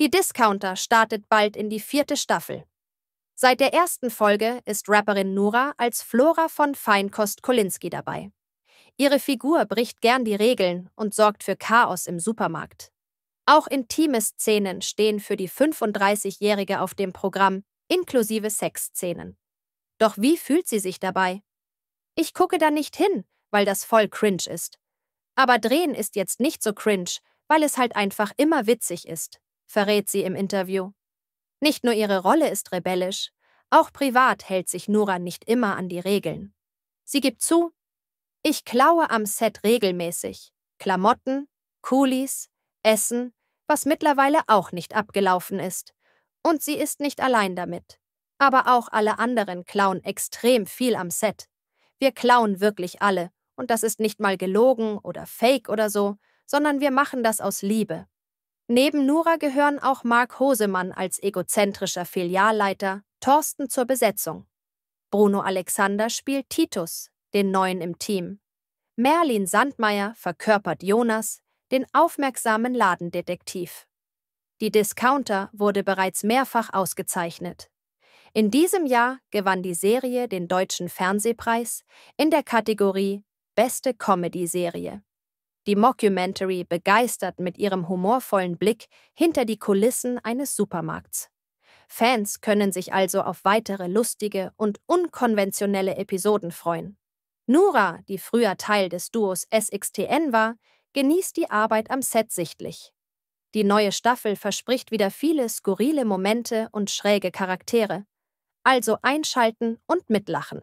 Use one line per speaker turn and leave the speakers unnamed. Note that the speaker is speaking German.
Die Discounter startet bald in die vierte Staffel. Seit der ersten Folge ist Rapperin Nura als Flora von Feinkost Kolinski dabei. Ihre Figur bricht gern die Regeln und sorgt für Chaos im Supermarkt. Auch intime Szenen stehen für die 35-Jährige auf dem Programm, inklusive Sexszenen. Doch wie fühlt sie sich dabei? Ich gucke da nicht hin, weil das voll cringe ist. Aber drehen ist jetzt nicht so cringe, weil es halt einfach immer witzig ist verrät sie im Interview. Nicht nur ihre Rolle ist rebellisch, auch privat hält sich Nora nicht immer an die Regeln. Sie gibt zu, ich klaue am Set regelmäßig. Klamotten, Kulis, Essen, was mittlerweile auch nicht abgelaufen ist. Und sie ist nicht allein damit. Aber auch alle anderen klauen extrem viel am Set. Wir klauen wirklich alle, und das ist nicht mal gelogen oder fake oder so, sondern wir machen das aus Liebe. Neben Nura gehören auch Mark Hosemann als egozentrischer Filialleiter, Thorsten zur Besetzung. Bruno Alexander spielt Titus, den Neuen im Team. Merlin Sandmeier verkörpert Jonas, den aufmerksamen Ladendetektiv. Die Discounter wurde bereits mehrfach ausgezeichnet. In diesem Jahr gewann die Serie den Deutschen Fernsehpreis in der Kategorie Beste Comedy-Serie die Mockumentary begeistert mit ihrem humorvollen Blick hinter die Kulissen eines Supermarkts. Fans können sich also auf weitere lustige und unkonventionelle Episoden freuen. Nora, die früher Teil des Duos SXTN war, genießt die Arbeit am Set sichtlich. Die neue Staffel verspricht wieder viele skurrile Momente und schräge Charaktere. Also einschalten und mitlachen.